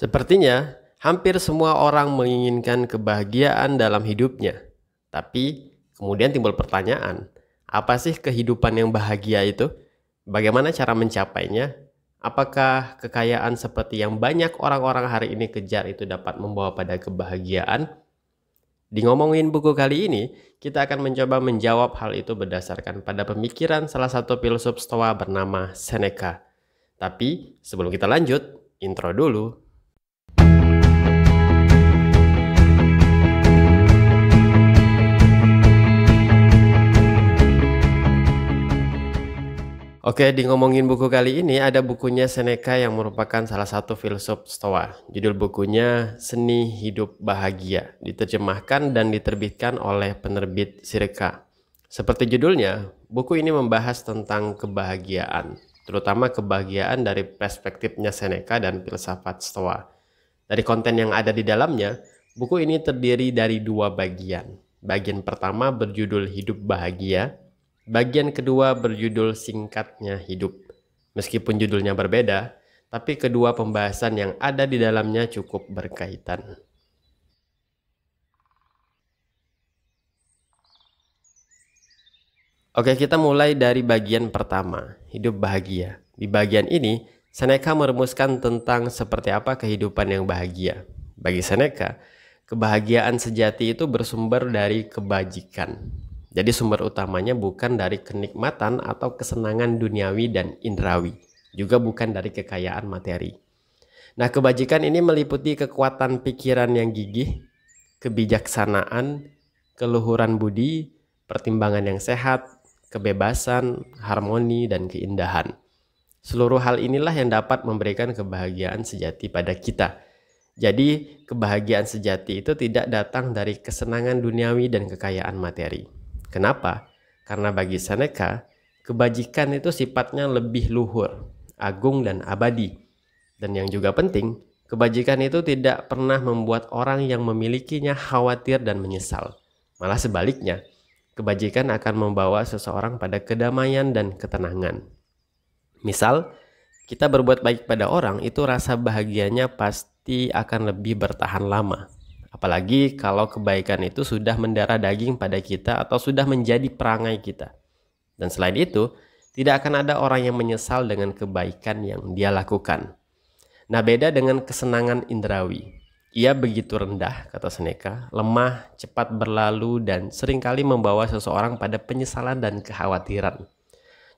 Sepertinya hampir semua orang menginginkan kebahagiaan dalam hidupnya. Tapi kemudian timbul pertanyaan, apa sih kehidupan yang bahagia itu? Bagaimana cara mencapainya? Apakah kekayaan seperti yang banyak orang-orang hari ini kejar itu dapat membawa pada kebahagiaan? Di ngomongin buku kali ini, kita akan mencoba menjawab hal itu berdasarkan pada pemikiran salah satu filsuf Stoa bernama Seneca. Tapi sebelum kita lanjut, intro dulu. Oke, di ngomongin buku kali ini ada bukunya Seneca yang merupakan salah satu filsuf Stoa. Judul bukunya Seni Hidup Bahagia, diterjemahkan dan diterbitkan oleh penerbit Sirka. Seperti judulnya, buku ini membahas tentang kebahagiaan, terutama kebahagiaan dari perspektifnya Seneca dan filsafat Stoa. Dari konten yang ada di dalamnya, buku ini terdiri dari dua bagian. Bagian pertama berjudul Hidup Bahagia Bagian kedua berjudul Singkatnya Hidup. Meskipun judulnya berbeda, tapi kedua pembahasan yang ada di dalamnya cukup berkaitan. Oke, kita mulai dari bagian pertama, hidup bahagia. Di bagian ini, Seneca merumuskan tentang seperti apa kehidupan yang bahagia. Bagi Seneca, kebahagiaan sejati itu bersumber dari kebajikan. Jadi sumber utamanya bukan dari kenikmatan atau kesenangan duniawi dan indrawi, juga bukan dari kekayaan materi. Nah, kebajikan ini meliputi kekuatan pikiran yang gigih, kebijaksanaan, keluhuran budi, pertimbangan yang sehat, kebebasan, harmoni, dan keindahan. Seluruh hal inilah yang dapat memberikan kebahagiaan sejati pada kita. Jadi, kebahagiaan sejati itu tidak datang dari kesenangan duniawi dan kekayaan materi. Kenapa? Karena bagi Seneca, kebajikan itu sifatnya lebih luhur, agung dan abadi. Dan yang juga penting, kebajikan itu tidak pernah membuat orang yang memilikinya khawatir dan menyesal. Malah sebaliknya, kebajikan akan membawa seseorang pada kedamaian dan ketenangan. Misal, kita berbuat baik pada orang itu rasa bahagianya pasti akan lebih bertahan lama Apalagi kalau kebaikan itu sudah mendarah daging pada kita atau sudah menjadi perangai kita. Dan selain itu, tidak akan ada orang yang menyesal dengan kebaikan yang dia lakukan. Nah, beda dengan kesenangan indrawi. Ia begitu rendah, kata Seneca, lemah, cepat berlalu, dan seringkali membawa seseorang pada penyesalan dan kekhawatiran.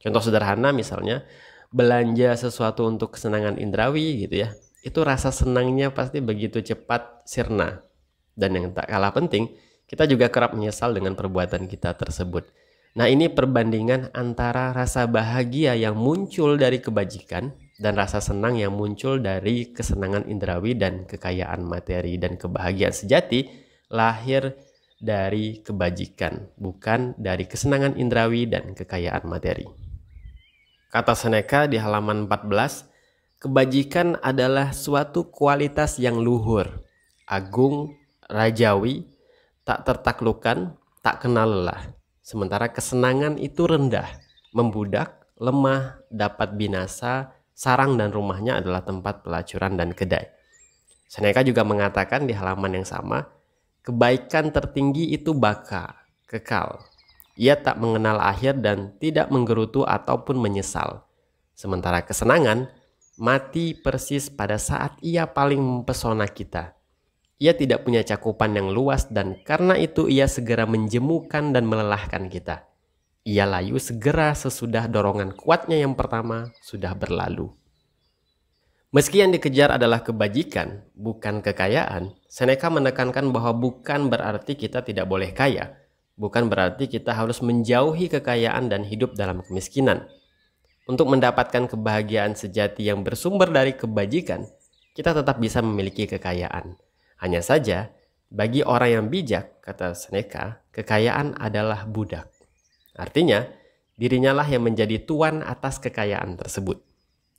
Contoh sederhana misalnya, belanja sesuatu untuk kesenangan indrawi gitu ya, itu rasa senangnya pasti begitu cepat sirna. Dan yang tak kalah penting, kita juga kerap menyesal dengan perbuatan kita tersebut. Nah, ini perbandingan antara rasa bahagia yang muncul dari kebajikan dan rasa senang yang muncul dari kesenangan indrawi dan kekayaan materi dan kebahagiaan sejati lahir dari kebajikan, bukan dari kesenangan indrawi dan kekayaan materi. Kata Seneca di halaman 14, kebajikan adalah suatu kualitas yang luhur, agung, rajawi tak tertaklukan, tak kenal lelah. Sementara kesenangan itu rendah, membudak, lemah, dapat binasa, sarang dan rumahnya adalah tempat pelacuran dan kedai. Seneca juga mengatakan di halaman yang sama, kebaikan tertinggi itu baka, kekal. Ia tak mengenal akhir dan tidak menggerutu ataupun menyesal. Sementara kesenangan mati persis pada saat ia paling mempesona kita – ia tidak punya cakupan yang luas dan karena itu ia segera menjemukan dan melelahkan kita. Ia layu segera sesudah dorongan kuatnya yang pertama sudah berlalu. Meski yang dikejar adalah kebajikan, bukan kekayaan, Seneca menekankan bahwa bukan berarti kita tidak boleh kaya, bukan berarti kita harus menjauhi kekayaan dan hidup dalam kemiskinan. Untuk mendapatkan kebahagiaan sejati yang bersumber dari kebajikan, kita tetap bisa memiliki kekayaan. Hanya saja, bagi orang yang bijak, kata Seneca, kekayaan adalah budak. Artinya, dirinya lah yang menjadi tuan atas kekayaan tersebut.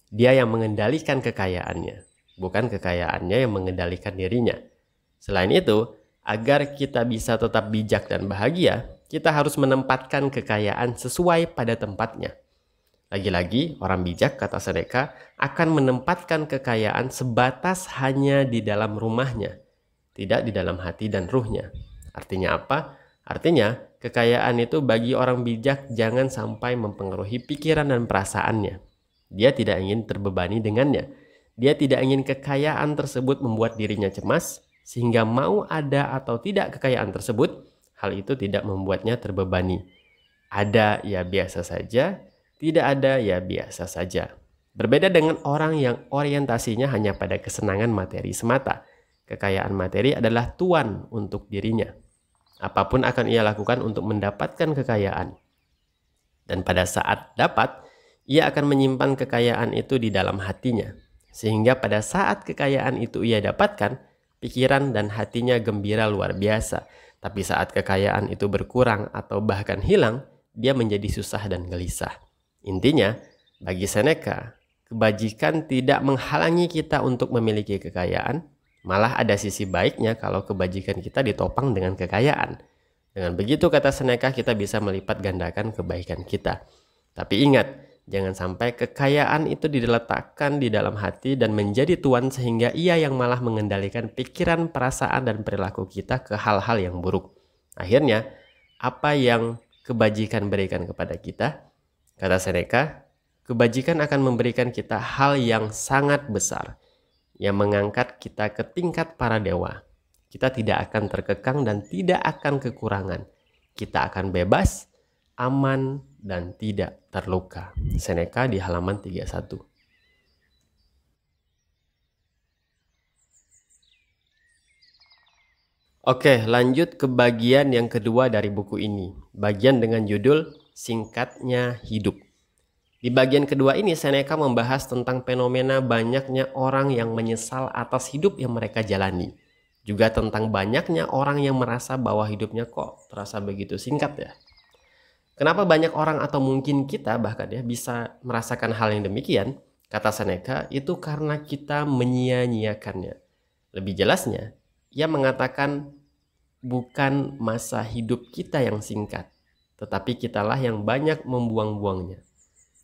Dia yang mengendalikan kekayaannya, bukan kekayaannya yang mengendalikan dirinya. Selain itu, agar kita bisa tetap bijak dan bahagia, kita harus menempatkan kekayaan sesuai pada tempatnya. Lagi-lagi, orang bijak, kata Seneca, akan menempatkan kekayaan sebatas hanya di dalam rumahnya, tidak di dalam hati dan ruhnya. Artinya apa? Artinya, kekayaan itu bagi orang bijak jangan sampai mempengaruhi pikiran dan perasaannya. Dia tidak ingin terbebani dengannya. Dia tidak ingin kekayaan tersebut membuat dirinya cemas, sehingga mau ada atau tidak kekayaan tersebut, hal itu tidak membuatnya terbebani. Ada ya biasa saja, tidak ada ya biasa saja. Berbeda dengan orang yang orientasinya hanya pada kesenangan materi semata Kekayaan materi adalah tuan untuk dirinya. Apapun akan ia lakukan untuk mendapatkan kekayaan. Dan pada saat dapat, ia akan menyimpan kekayaan itu di dalam hatinya. Sehingga pada saat kekayaan itu ia dapatkan, pikiran dan hatinya gembira luar biasa. Tapi saat kekayaan itu berkurang atau bahkan hilang, dia menjadi susah dan gelisah. Intinya, bagi Seneca, kebajikan tidak menghalangi kita untuk memiliki kekayaan, Malah ada sisi baiknya kalau kebajikan kita ditopang dengan kekayaan. Dengan begitu kata Seneca kita bisa melipat gandakan kebaikan kita. Tapi ingat, jangan sampai kekayaan itu diletakkan di dalam hati dan menjadi tuan sehingga ia yang malah mengendalikan pikiran, perasaan, dan perilaku kita ke hal-hal yang buruk. Akhirnya, apa yang kebajikan berikan kepada kita? Kata Seneca, kebajikan akan memberikan kita hal yang sangat besar – yang mengangkat kita ke tingkat para dewa. Kita tidak akan terkekang dan tidak akan kekurangan. Kita akan bebas, aman, dan tidak terluka. Seneca di halaman 31. Oke, lanjut ke bagian yang kedua dari buku ini. Bagian dengan judul Singkatnya Hidup. Di bagian kedua ini Seneca membahas tentang fenomena banyaknya orang yang menyesal atas hidup yang mereka jalani. Juga tentang banyaknya orang yang merasa bahwa hidupnya kok terasa begitu singkat ya. Kenapa banyak orang atau mungkin kita bahkan ya bisa merasakan hal yang demikian? Kata Seneca, itu karena kita menyia-nyiakannya. Lebih jelasnya, ia mengatakan bukan masa hidup kita yang singkat, tetapi kitalah yang banyak membuang-buangnya.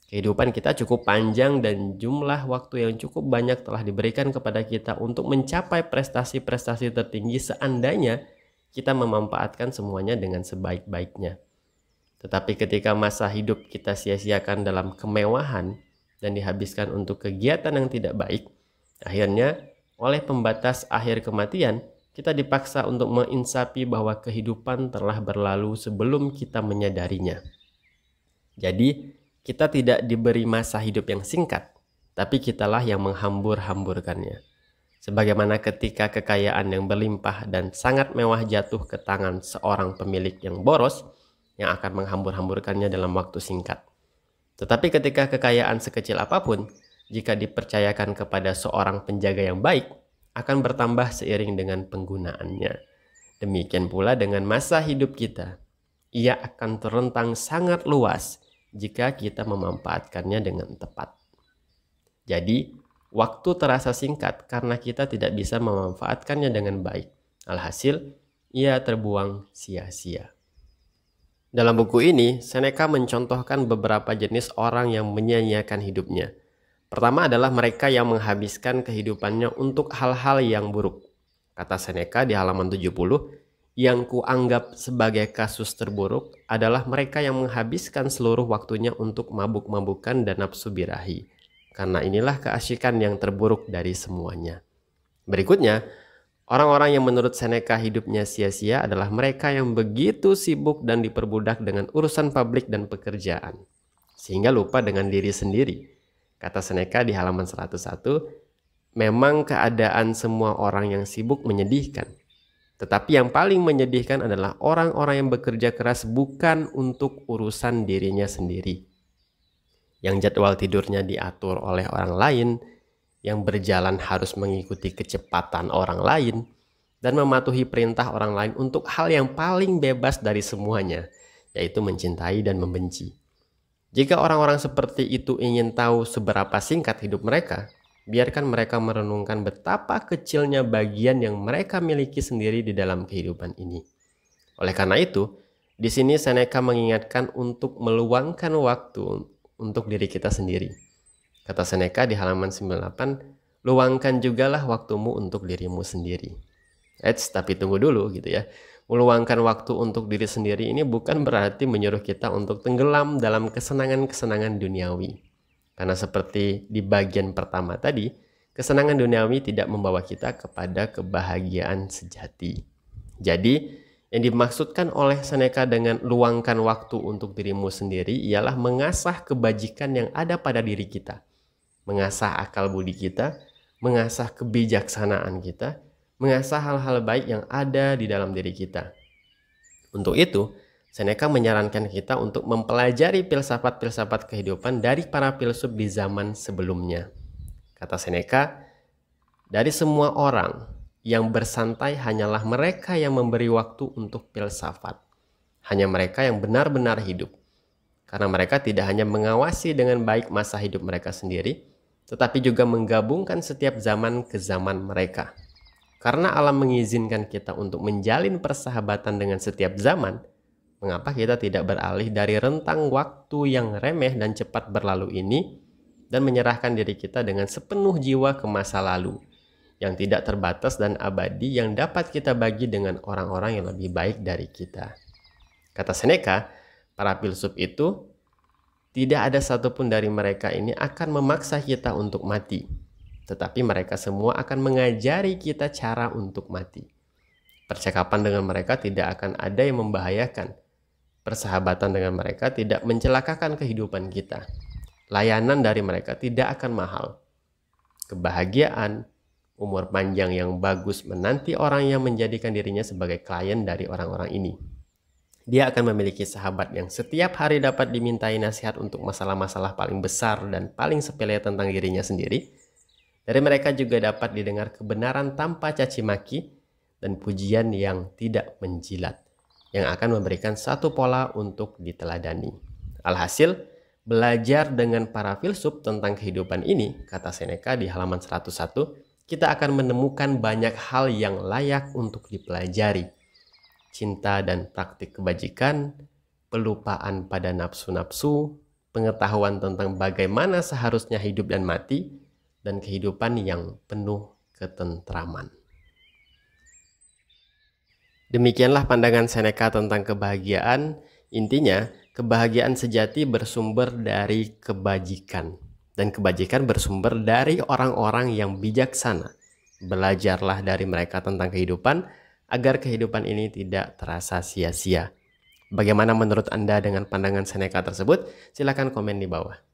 Kehidupan kita cukup panjang dan jumlah waktu yang cukup banyak telah diberikan kepada kita untuk mencapai prestasi-prestasi tertinggi seandainya kita memanfaatkan semuanya dengan sebaik-baiknya. Tetapi ketika masa hidup kita sia-siakan dalam kemewahan dan dihabiskan untuk kegiatan yang tidak baik, akhirnya oleh pembatas akhir kematian, kita dipaksa untuk menginsapi bahwa kehidupan telah berlalu sebelum kita menyadarinya. Jadi, kita tidak diberi masa hidup yang singkat, tapi kitalah yang menghambur-hamburkannya. Sebagaimana ketika kekayaan yang berlimpah dan sangat mewah jatuh ke tangan seorang pemilik yang boros yang akan menghambur-hamburkannya dalam waktu singkat. Tetapi ketika kekayaan sekecil apapun, jika dipercayakan kepada seorang penjaga yang baik, akan bertambah seiring dengan penggunaannya. Demikian pula dengan masa hidup kita. Ia akan terentang sangat luas jika kita memanfaatkannya dengan tepat. Jadi, waktu terasa singkat karena kita tidak bisa memanfaatkannya dengan baik. Alhasil, ia terbuang sia-sia. Dalam buku ini, Seneca mencontohkan beberapa jenis orang yang menyia-nyiakan hidupnya. Pertama adalah mereka yang menghabiskan kehidupannya untuk hal-hal yang buruk. Kata Seneca di halaman 70, yang kuanggap sebagai kasus terburuk adalah mereka yang menghabiskan seluruh waktunya untuk mabuk-mabukan dan nafsu birahi. Karena inilah keasyikan yang terburuk dari semuanya. Berikutnya, orang-orang yang menurut Seneca hidupnya sia-sia adalah mereka yang begitu sibuk dan diperbudak dengan urusan publik dan pekerjaan. Sehingga lupa dengan diri sendiri. Kata Seneca di halaman 101, memang keadaan semua orang yang sibuk menyedihkan tetapi yang paling menyedihkan adalah orang-orang yang bekerja keras bukan untuk urusan dirinya sendiri. Yang jadwal tidurnya diatur oleh orang lain, yang berjalan harus mengikuti kecepatan orang lain, dan mematuhi perintah orang lain untuk hal yang paling bebas dari semuanya, yaitu mencintai dan membenci. Jika orang-orang seperti itu ingin tahu seberapa singkat hidup mereka, Biarkan mereka merenungkan betapa kecilnya bagian yang mereka miliki sendiri di dalam kehidupan ini. Oleh karena itu, di sini Seneca mengingatkan untuk meluangkan waktu untuk diri kita sendiri. Kata Seneca di halaman 98, luangkan jugalah waktumu untuk dirimu sendiri. Eits, tapi tunggu dulu gitu ya. Meluangkan waktu untuk diri sendiri ini bukan berarti menyuruh kita untuk tenggelam dalam kesenangan-kesenangan duniawi. Karena seperti di bagian pertama tadi, kesenangan duniawi tidak membawa kita kepada kebahagiaan sejati. Jadi, yang dimaksudkan oleh Seneca dengan luangkan waktu untuk dirimu sendiri ialah mengasah kebajikan yang ada pada diri kita. Mengasah akal budi kita, mengasah kebijaksanaan kita, mengasah hal-hal baik yang ada di dalam diri kita. Untuk itu, Seneca menyarankan kita untuk mempelajari filsafat-filsafat kehidupan dari para filsuf di zaman sebelumnya. Kata Seneca, dari semua orang yang bersantai hanyalah mereka yang memberi waktu untuk filsafat. Hanya mereka yang benar-benar hidup. Karena mereka tidak hanya mengawasi dengan baik masa hidup mereka sendiri, tetapi juga menggabungkan setiap zaman ke zaman mereka. Karena alam mengizinkan kita untuk menjalin persahabatan dengan setiap zaman, Mengapa kita tidak beralih dari rentang waktu yang remeh dan cepat berlalu ini dan menyerahkan diri kita dengan sepenuh jiwa ke masa lalu yang tidak terbatas dan abadi yang dapat kita bagi dengan orang-orang yang lebih baik dari kita. Kata Seneca, para filsuf itu tidak ada satupun dari mereka ini akan memaksa kita untuk mati, tetapi mereka semua akan mengajari kita cara untuk mati. Percakapan dengan mereka tidak akan ada yang membahayakan, persahabatan dengan mereka tidak mencelakakan kehidupan kita. Layanan dari mereka tidak akan mahal. Kebahagiaan, umur panjang yang bagus menanti orang yang menjadikan dirinya sebagai klien dari orang-orang ini. Dia akan memiliki sahabat yang setiap hari dapat dimintai nasihat untuk masalah-masalah paling besar dan paling sepele tentang dirinya sendiri. Dari mereka juga dapat didengar kebenaran tanpa caci maki dan pujian yang tidak menjilat yang akan memberikan satu pola untuk diteladani. Alhasil, belajar dengan para filsuf tentang kehidupan ini, kata Seneca di halaman 101, kita akan menemukan banyak hal yang layak untuk dipelajari. Cinta dan praktik kebajikan, pelupaan pada nafsu-nafsu, pengetahuan tentang bagaimana seharusnya hidup dan mati, dan kehidupan yang penuh ketentraman. Demikianlah pandangan Seneca tentang kebahagiaan. Intinya, kebahagiaan sejati bersumber dari kebajikan. Dan kebajikan bersumber dari orang-orang yang bijaksana. Belajarlah dari mereka tentang kehidupan, agar kehidupan ini tidak terasa sia-sia. Bagaimana menurut Anda dengan pandangan Seneca tersebut? Silahkan komen di bawah.